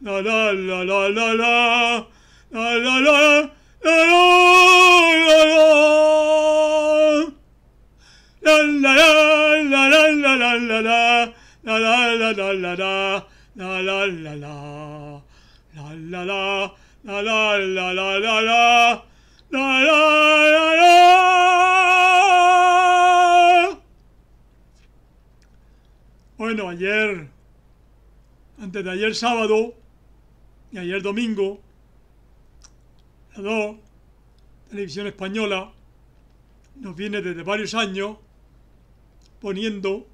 la la la la la la la la la la. la la la la la la! ¡La la la la la la la! ¡La la la la! ¡La la la! ¡La la la la la la! ¡La la la la! Bueno, ayer, antes de ayer sábado, y ayer domingo, la 2, Televisión Española, nos viene desde varios años poniendo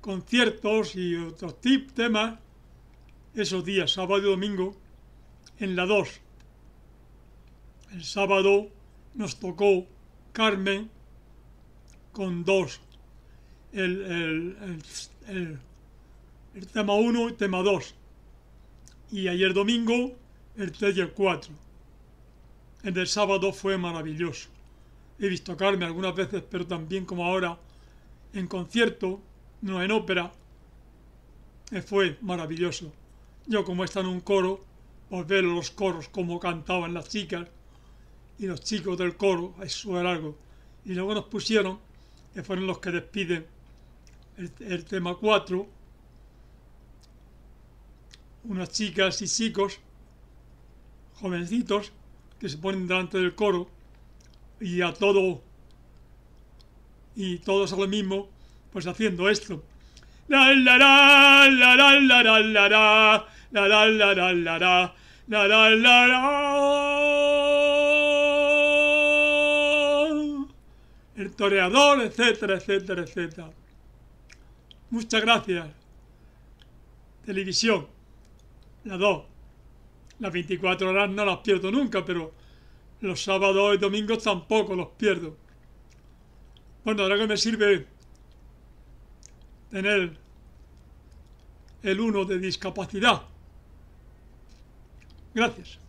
conciertos y otros tip, temas esos días, sábado y domingo, en la 2. El sábado nos tocó Carmen con 2. El, el, tema 1 y tema 2 y ayer domingo el 3 y el 4. El del sábado fue maravilloso. He visto a Carmen algunas veces, pero también como ahora, en concierto, no en ópera. Eh, fue maravilloso. Yo como está en un coro, pues ver los coros, como cantaban las chicas y los chicos del coro, eso su algo. Y luego nos pusieron, que fueron los que despiden el, el tema 4, unas chicas y chicos, jovencitos, que se ponen delante del coro y a todo, y todos a lo mismo, pues haciendo esto. La la la la la la la la la la la la la la la la la la la el toreador, etcétera, etcétera, etcétera. Muchas gracias. Televisión las dos. Las 24 horas no las pierdo nunca, pero los sábados y domingos tampoco los pierdo. Bueno, ahora que me sirve tener el uno de discapacidad. Gracias.